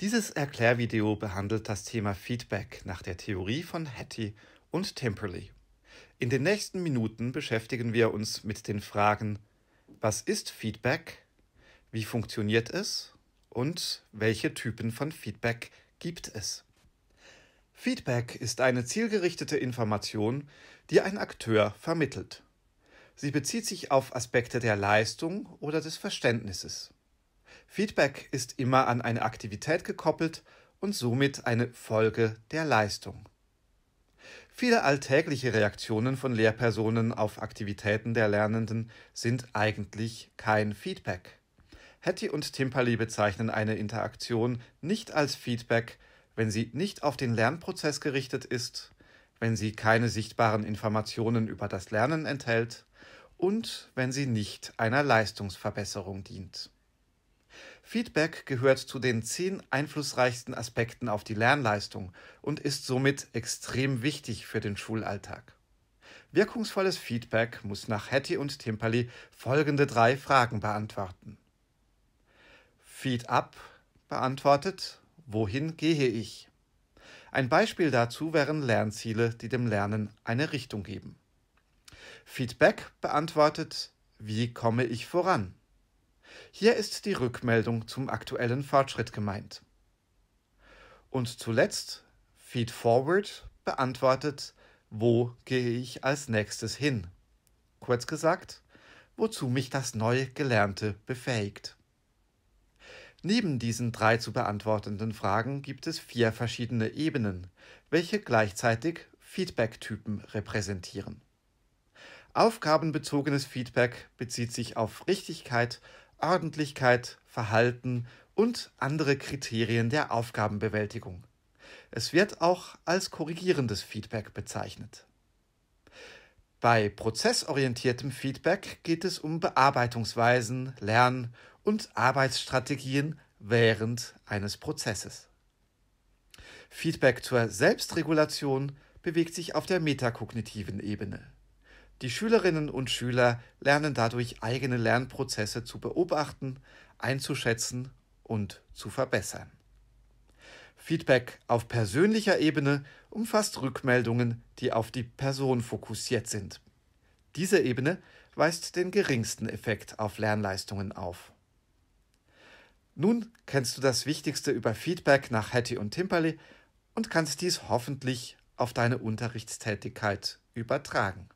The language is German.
Dieses Erklärvideo behandelt das Thema Feedback nach der Theorie von Hattie und Temperley. In den nächsten Minuten beschäftigen wir uns mit den Fragen, was ist Feedback, wie funktioniert es und welche Typen von Feedback gibt es. Feedback ist eine zielgerichtete Information, die ein Akteur vermittelt. Sie bezieht sich auf Aspekte der Leistung oder des Verständnisses. Feedback ist immer an eine Aktivität gekoppelt und somit eine Folge der Leistung. Viele alltägliche Reaktionen von Lehrpersonen auf Aktivitäten der Lernenden sind eigentlich kein Feedback. Hattie und Timperli bezeichnen eine Interaktion nicht als Feedback, wenn sie nicht auf den Lernprozess gerichtet ist, wenn sie keine sichtbaren Informationen über das Lernen enthält und wenn sie nicht einer Leistungsverbesserung dient. Feedback gehört zu den zehn einflussreichsten Aspekten auf die Lernleistung und ist somit extrem wichtig für den Schulalltag. Wirkungsvolles Feedback muss nach Hattie und Timperly folgende drei Fragen beantworten. Feed up beantwortet, wohin gehe ich? Ein Beispiel dazu wären Lernziele, die dem Lernen eine Richtung geben. Feedback beantwortet, wie komme ich voran? Hier ist die Rückmeldung zum aktuellen Fortschritt gemeint. Und zuletzt Feed Forward beantwortet, wo gehe ich als nächstes hin? Kurz gesagt, wozu mich das neu Gelernte befähigt. Neben diesen drei zu beantwortenden Fragen gibt es vier verschiedene Ebenen, welche gleichzeitig Feedback-Typen repräsentieren. Aufgabenbezogenes Feedback bezieht sich auf Richtigkeit, Ordentlichkeit, Verhalten und andere Kriterien der Aufgabenbewältigung. Es wird auch als korrigierendes Feedback bezeichnet. Bei prozessorientiertem Feedback geht es um Bearbeitungsweisen, Lern- und Arbeitsstrategien während eines Prozesses. Feedback zur Selbstregulation bewegt sich auf der metakognitiven Ebene. Die Schülerinnen und Schüler lernen dadurch eigene Lernprozesse zu beobachten, einzuschätzen und zu verbessern. Feedback auf persönlicher Ebene umfasst Rückmeldungen, die auf die Person fokussiert sind. Diese Ebene weist den geringsten Effekt auf Lernleistungen auf. Nun kennst du das Wichtigste über Feedback nach Hattie und Timperley und kannst dies hoffentlich auf deine Unterrichtstätigkeit übertragen.